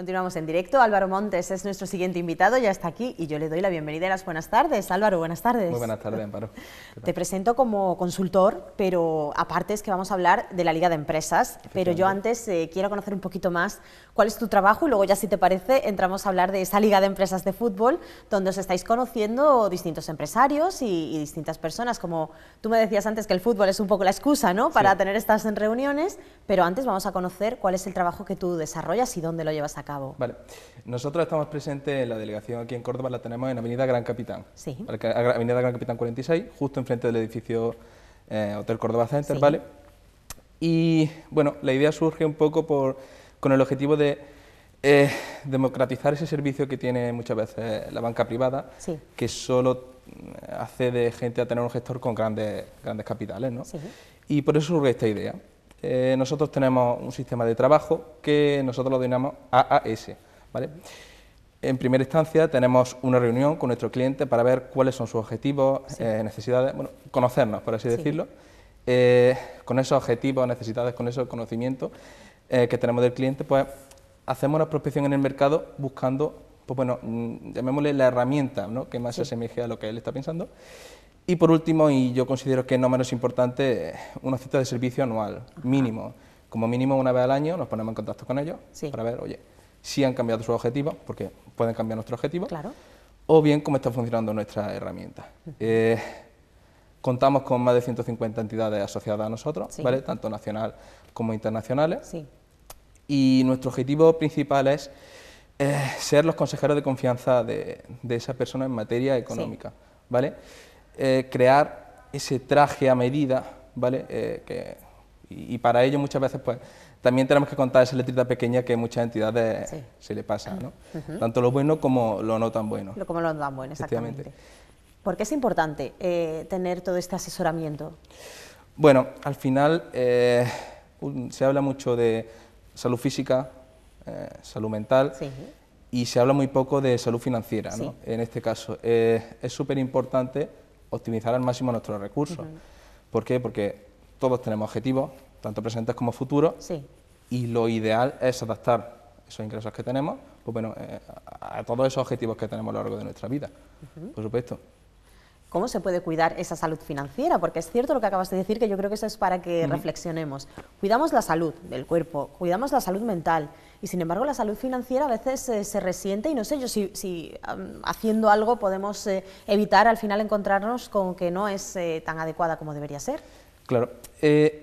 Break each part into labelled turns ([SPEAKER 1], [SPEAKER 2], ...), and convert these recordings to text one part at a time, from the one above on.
[SPEAKER 1] Continuamos en directo. Álvaro Montes es nuestro siguiente invitado, ya está aquí y yo le doy la bienvenida y las buenas tardes. Álvaro, buenas tardes. Muy buenas tardes, Álvaro. Te presento como consultor, pero aparte es que vamos a hablar de la Liga de Empresas, pero yo antes eh, quiero conocer un poquito más cuál es tu trabajo y luego ya si te parece entramos a hablar de esa Liga de Empresas de Fútbol donde os estáis conociendo distintos empresarios y, distintas personas. Como tú me decías antes que el fútbol es un poco la excusa ¿no? para tener estas reuniones, pero antes vamos a conocer cuál es el trabajo que tú desarrollas y dónde lo llevas a cabo.
[SPEAKER 2] Vale. Nosotros estamos presentes en la delegación aquí en Córdoba, la tenemos en Avenida Gran Capitán. Avenida Gran Capitán 46, justo enfrente del edificio eh, Hotel Córdoba Center, ¿vale? Y bueno, la idea surge un poco con el objetivo de eh, democratizar ese servicio que tiene muchas veces la banca privada, que solo hace eh, de gente a tener un gestor con grandes, grandes capitales, ¿no? Y por eso surge esta idea. Eh, nosotros tenemos un sistema de trabajo que nosotros lo denominamos AAS. ¿vale? En primera instancia tenemos una reunión con nuestro cliente para ver cuáles son sus objetivos, eh, necesidades, conocernos, por así decirlo. Eh, con esos objetivos, necesidades, con esos conocimientos que tenemos del cliente, pues hacemos una prospección en el mercado buscando, pues bueno, mm, llamémosle la herramienta que más se asemeje a lo que él está pensando y por último, y yo considero que no menos importante, una cita de servicio anual, mínimo. Como mínimo una vez al año nos ponemos en contacto con ellos para ver, oye, si han cambiado sus objetivos, porque pueden cambiar nuestro objetivo, claro. o bien cómo está funcionando nuestra herramienta. Eh, contamos con más de 150 entidades asociadas a nosotros, ¿vale? tanto nacional como internacionales. Y nuestro objetivo principal es eh, ser los consejeros de confianza de, esas personas persona en materia económica. ¿vale? Eh, crear ese traje a medida, ¿vale? Eh, y, para ello muchas veces pues también tenemos que contar esa letrita pequeña que muchas entidades se le pasa, ¿no? Tanto lo bueno como lo no tan bueno. Lo
[SPEAKER 1] como lo no tan bueno, exactamente. ¿Por qué es importante eh, tener todo este asesoramiento?
[SPEAKER 2] Bueno, al final se habla mucho de salud física, salud mental, y se habla muy poco de salud financiera, ¿no? en este caso. es súper importante optimizar al máximo nuestros recursos. ¿Por qué? Porque todos tenemos objetivos, tanto presentes como futuros, sí. y lo ideal es adaptar esos ingresos que tenemos pues bueno, eh, a, todos esos objetivos que tenemos a lo largo de nuestra vida, por supuesto.
[SPEAKER 1] ¿Cómo se puede cuidar esa salud financiera? Porque es cierto lo que acabas de decir, que yo creo que eso es para que reflexionemos. Cuidamos la salud del cuerpo, cuidamos la salud mental, y sin embargo, la salud financiera a veces eh, se resiente y no sé yo si, haciendo algo podemos eh, evitar al final encontrarnos con que no es eh, tan adecuada como debería ser.
[SPEAKER 2] Claro,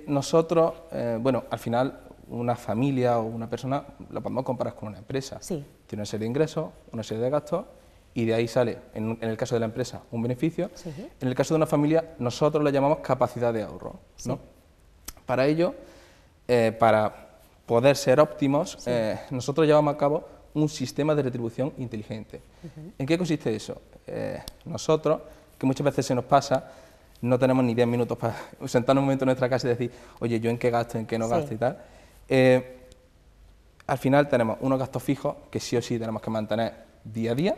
[SPEAKER 2] nosotros, bueno, al final una familia o una persona la podemos comparar con una empresa. Sí. Tiene una serie de ingresos, una serie de gastos y de ahí sale, en, el caso de la empresa, un beneficio. En el caso de una familia, nosotros la llamamos capacidad de ahorro. Para ello, para poder ser óptimos, eh, nosotros llevamos a cabo un sistema de retribución inteligente. ¿En qué consiste eso? Eh, nosotros, que muchas veces se nos pasa, no tenemos ni 10 minutos para sentarnos un momento en nuestra casa y decir, oye, yo en qué gasto, en qué no gasto y tal. Eh, al final tenemos unos gastos fijos que sí o sí tenemos que mantener día a día.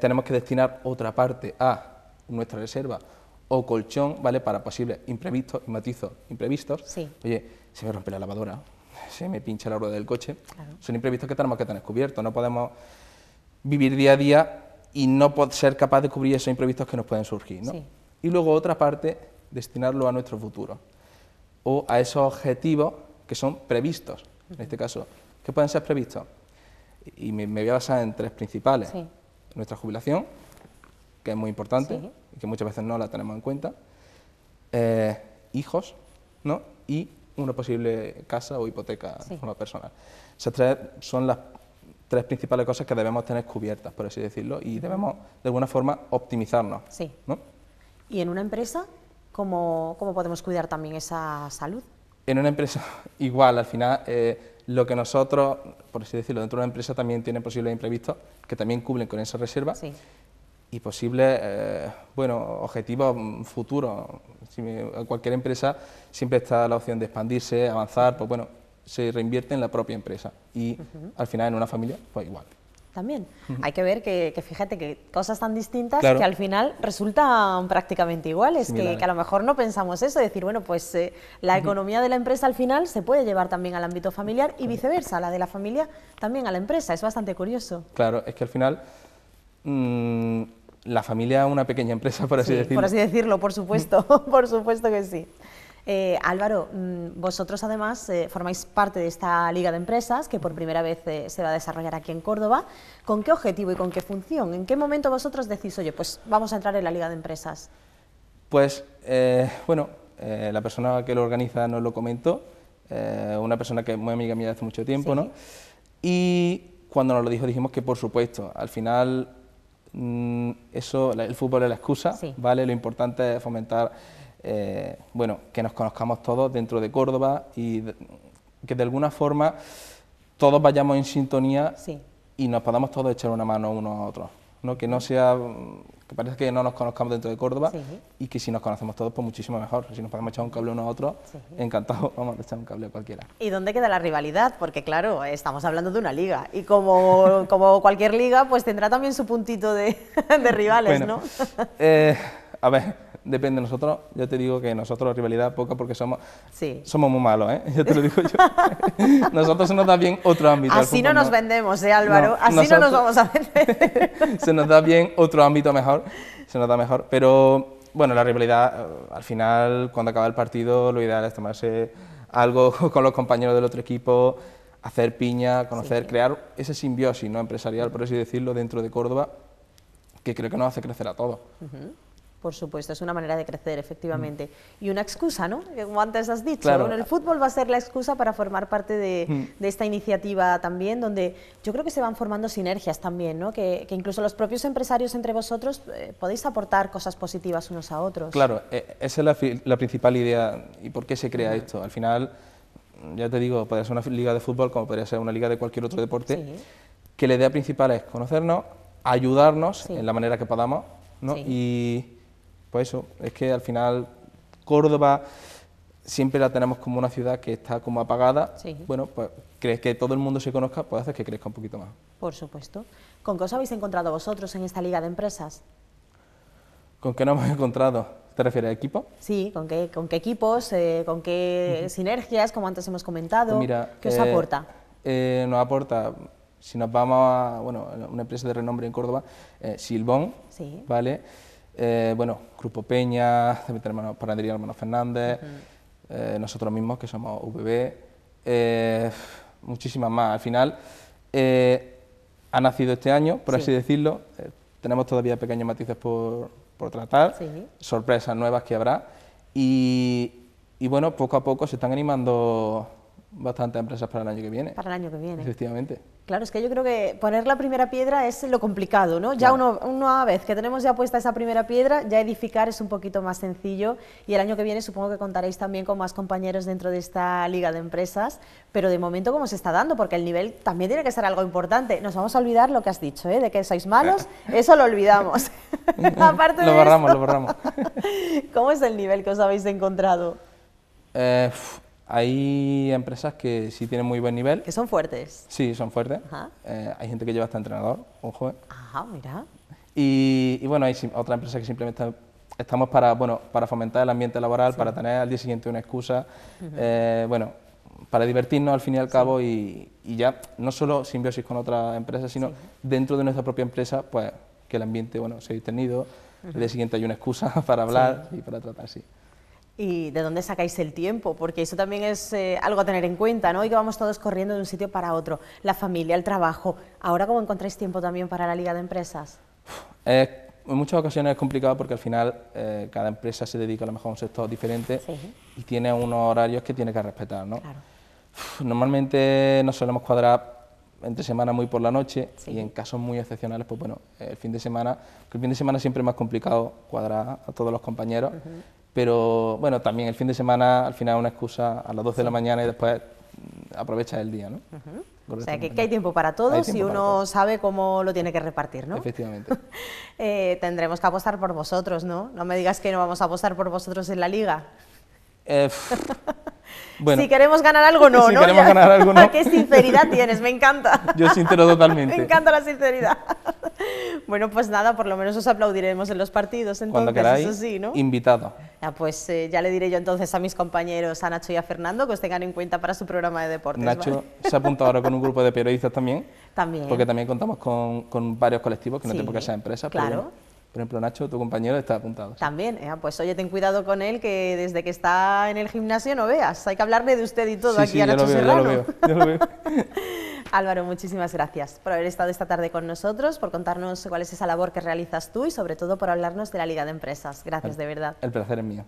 [SPEAKER 2] tenemos que destinar otra parte a nuestra reserva o colchón, ¿vale? Para posibles imprevistos y matizos imprevistos. Sí. Oye, se me rompe la lavadora, se me pincha la rueda del coche. Son imprevistos que tenemos que tener cubiertos, no podemos vivir día a día y no ser capaz de cubrir esos imprevistos que nos pueden surgir. Y luego otra parte, destinarlo a nuestro futuro o a esos objetivos que son previstos, en este caso. ¿Qué pueden ser previstos? Y me, voy a basar en tres principales. Nuestra jubilación, que es muy importante y que muchas veces no la tenemos en cuenta. Eh, hijos, ¿no? Y una posible casa o hipoteca de forma personal. Esas tres son las tres principales cosas que debemos tener cubiertas, por así decirlo, y debemos de alguna forma optimizarnos.
[SPEAKER 1] Sí. ¿Y en una empresa cómo, cómo, podemos cuidar también esa salud?
[SPEAKER 2] En una empresa igual, al final eh, lo que nosotros, por así decirlo, dentro de una empresa también tiene posibles imprevistos que también cubren con esa reserva. Sí y posibles eh, bueno, objetivos mm, futuros. Si cualquier empresa siempre está la opción de expandirse, avanzar, pues bueno, se reinvierte en la propia empresa y al final en una familia, pues igual.
[SPEAKER 1] También. Hay que ver que, fíjate que cosas tan distintas que al final resultan prácticamente iguales, que, que, a lo mejor no pensamos eso, es decir, bueno, pues eh, la economía de la empresa al final se puede llevar también al ámbito familiar y viceversa, la de la familia también a la empresa, es bastante curioso.
[SPEAKER 2] Claro, es que al final mm, la familia una pequeña empresa, por así decirlo. Por así
[SPEAKER 1] decirlo, por supuesto, por supuesto que sí. Eh, Álvaro, mm, vosotros además eh, formáis parte de esta Liga de Empresas que por primera vez eh, se va a desarrollar aquí en Córdoba. ¿Con qué objetivo y con qué función? ¿En qué momento vosotros decís, oye, pues vamos a entrar en la Liga de Empresas?
[SPEAKER 2] Pues, bueno, la persona que lo organiza nos lo comentó, una persona que es muy amiga mía hace mucho tiempo, ¿no? Y cuando nos lo dijo dijimos que por supuesto, al final Mm, eso, el fútbol es la excusa, ¿vale? Lo importante es fomentar, eh, bueno, que nos conozcamos todos dentro de Córdoba y que de alguna forma todos vayamos en sintonía y nos podamos todos echar una mano unos a otros, ¿no? Que no sea parece que no nos conozcamos dentro de Córdoba y que si nos conocemos todos, pues muchísimo mejor. Si nos podemos echar un cable uno a otro, encantado, vamos a echar un cable a cualquiera.
[SPEAKER 1] ¿Y dónde queda la rivalidad? Porque claro, estamos hablando de una liga y como, cualquier liga, pues tendrá también su puntito de, rivales, ¿no?
[SPEAKER 2] Eh, a ver depende de nosotros. Yo te digo que nosotros la rivalidad poca porque somos, somos muy malos, ¿eh? te lo digo yo. nosotros se nos da bien otro ámbito. Así no nos
[SPEAKER 1] vendemos, de ¿eh, Álvaro? Así no nos vamos a vender.
[SPEAKER 2] se nos da bien otro ámbito mejor, se nos da mejor. Pero bueno, la rivalidad, eh, al final, cuando acaba el partido, lo ideal es tomarse algo con los compañeros del otro equipo, hacer piña, conocer, crear ese simbiosis ¿no? empresarial, por así decirlo, dentro de Córdoba, que creo que nos hace crecer a todos.
[SPEAKER 1] Por supuesto, es una manera de crecer, efectivamente. Mm. Y una excusa, ¿no? Como antes has dicho, bueno, el fútbol va a ser la excusa para formar parte mm. de, esta iniciativa también, donde yo creo que se van formando sinergias también, ¿no? Que, incluso los propios empresarios entre vosotros eh, podéis aportar cosas positivas unos a otros. Claro,
[SPEAKER 2] e, esa es la, principal idea y por qué se crea esto. Al final, ya te digo, podría ser una liga de fútbol como podría ser una liga de cualquier otro deporte, que la idea principal es conocernos, ayudarnos en la manera que podamos, ¿no? Y eso, es que al final Córdoba siempre la tenemos como una ciudad que está como apagada. Bueno, pues crees que todo el mundo se conozca, puede hacer que crezca un poquito más.
[SPEAKER 1] Por supuesto. ¿Con qué os habéis encontrado vosotros en esta liga de empresas?
[SPEAKER 2] ¿Con qué nos hemos encontrado? ¿Te refieres a equipo?
[SPEAKER 1] Sí, ¿con qué, con qué equipos? Eh, ¿Con qué sinergias? Como antes hemos comentado. Pues mira, ¿Qué os eh, aporta?
[SPEAKER 2] Eh, nos aporta, si nos vamos a bueno, una empresa de renombre en Córdoba, Silbón, ¿vale? Eh, bueno, Grupo Peña, hermano, Panadería Hermano Fernández, eh, nosotros mismos que somos VB, eh, muchísimas más. Al final, ha nacido este año, por así decirlo, tenemos todavía pequeños matices por, tratar, sorpresas nuevas que habrá, y, y bueno, poco a poco se están animando bastantes empresas para el año que viene.
[SPEAKER 1] Para el año que viene. Efectivamente. Claro, es que yo creo que poner la primera piedra es lo complicado, ¿no? Ya una vez que tenemos ya puesta esa primera piedra, ya edificar es un poquito más sencillo y el año que viene supongo que contaréis también con más compañeros dentro de esta liga de empresas, pero de momento cómo se está dando, porque el nivel también tiene que ser algo importante. Nos vamos a olvidar lo que has dicho, ¿eh? De que sois malos, eso lo olvidamos. Aparte lo borramos, lo borramos. ¿Cómo es el nivel que os habéis encontrado?
[SPEAKER 2] Eh, hay empresas que sí tienen muy buen nivel. Que son fuertes. Sí, son fuertes. Eh, hay gente que lleva hasta entrenador, un joven.
[SPEAKER 1] Ajá, mira.
[SPEAKER 2] Y, bueno, hay otra empresa que simplemente estamos para, bueno, para fomentar el ambiente laboral, para tener al día siguiente una excusa, eh, bueno, para divertirnos al fin y al cabo y, ya no solo simbiosis con otra empresa, sino dentro de nuestra propia empresa, pues que el ambiente, bueno, sea ha tenido, el día siguiente hay una excusa para hablar y para tratar, así.
[SPEAKER 1] ¿Y de dónde sacáis el tiempo? Porque eso también es eh, algo a tener en cuenta, ¿no? Y que vamos todos corriendo de un sitio para otro, la familia, el trabajo. ¿Ahora cómo encontráis tiempo también para la Liga de Empresas?
[SPEAKER 2] en muchas ocasiones es complicado porque al final eh, cada empresa se dedica a lo mejor a un sector diferente y tiene unos horarios que tiene que respetar, ¿no? Normalmente nos solemos cuadrar entre semana muy por la noche y en casos muy excepcionales, pues bueno, el fin de semana, que el fin de semana siempre es más complicado cuadrar a todos los compañeros. Pero bueno, también el fin de semana al final una excusa a las 2 de la mañana y después mm, aprovecha el día, ¿no? O sea, que, hay
[SPEAKER 1] tiempo para todos y uno sabe cómo lo tiene que repartir, ¿no?
[SPEAKER 2] Efectivamente.
[SPEAKER 1] Eh, tendremos que apostar por vosotros, ¿no? No me digas que no vamos a apostar por vosotros en la liga.
[SPEAKER 2] Eh, bueno, si
[SPEAKER 1] queremos ganar algo, no, si Queremos ganar algo, no. ¿Qué sinceridad tienes? Me encanta. Yo sincero totalmente. me encanta la sinceridad. Bueno, pues nada, por lo menos os aplaudiremos en los partidos, entonces, Cuando queráis, eso sí, ¿no? invitado. Ya, ah, pues eh, ya le diré yo entonces a mis compañeros, a Nacho y a Fernando, que os tengan en cuenta para su programa de deportes. Nacho
[SPEAKER 2] se ha apuntado ahora con un grupo de periodistas también. También. Porque también contamos con, varios colectivos, que no sí, tienen por qué ser empresas, claro. por ejemplo, Nacho, tu compañero, está apuntado.
[SPEAKER 1] También, eh, pues oye, ten cuidado con él, que desde que está en el gimnasio no veas. Hay que hablarle de usted y todo aquí a Nacho Serrano. lo veo, yo lo veo. Álvaro, muchísimas gracias por haber estado esta tarde con nosotros, por contarnos cuál es esa labor que realizas tú y sobre todo por hablarnos de la Liga de Empresas. Gracias, de verdad.
[SPEAKER 2] El placer es mío.